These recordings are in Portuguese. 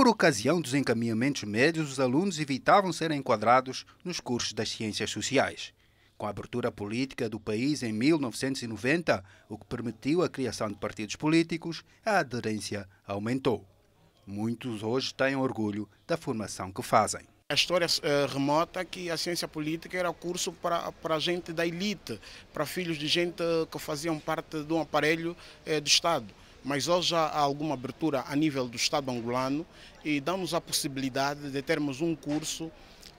Por ocasião dos encaminhamentos médios, os alunos evitavam ser enquadrados nos cursos das ciências sociais. Com a abertura política do país em 1990, o que permitiu a criação de partidos políticos, a aderência aumentou. Muitos hoje têm orgulho da formação que fazem. A história eh, remota é que a ciência política era curso para, para gente da elite, para filhos de gente que faziam parte de um aparelho eh, do Estado mas hoje há alguma abertura a nível do Estado angolano e dá-nos a possibilidade de termos um curso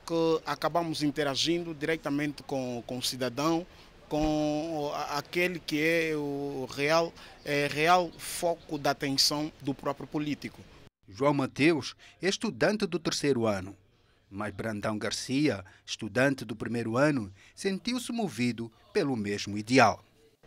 que acabamos interagindo diretamente com, com o cidadão, com aquele que é o real, é, real foco da atenção do próprio político. João Mateus é estudante do terceiro ano, mas Brandão Garcia, estudante do primeiro ano, sentiu-se movido pelo mesmo ideal.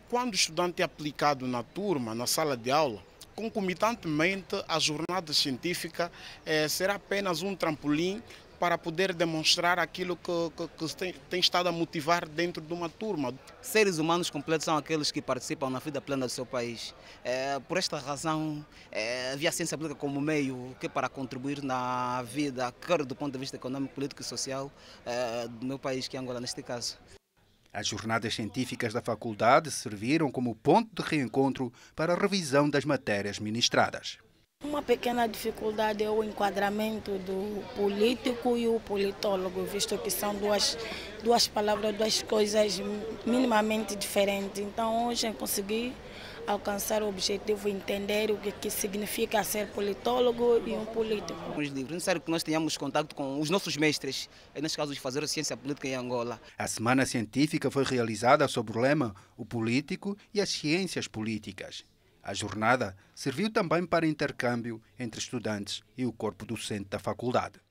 Quando o estudante é aplicado na turma, na sala de aula, concomitantemente à jornada científica, eh, será apenas um trampolim para poder demonstrar aquilo que, que, que tem, tem, estado a motivar dentro de uma turma. Seres humanos completos são aqueles que participam na vida plena do seu país. É, por esta razão, é, eh, a Via Ciência Pública como meio que para contribuir na vida, quer do ponto de vista econômico, político e social, é, do meu país, que é Angola neste caso. As jornadas científicas da faculdade serviram como ponto de reencontro para a revisão das matérias ministradas. Uma pequena dificuldade é o enquadramento do político e o politólogo, visto que são duas, duas palavras, duas coisas minimamente diferentes. Então, hoje eu consegui alcançar o objetivo, entender o que, que significa ser politólogo e um político. Os livros, é necessário que nós tenhamos contato com os nossos mestres, é neste caso, de fazer a ciência política em Angola. A Semana Científica foi realizada sob o lema O Político e as Ciências Políticas. A jornada serviu também para intercâmbio entre estudantes e o corpo docente da faculdade.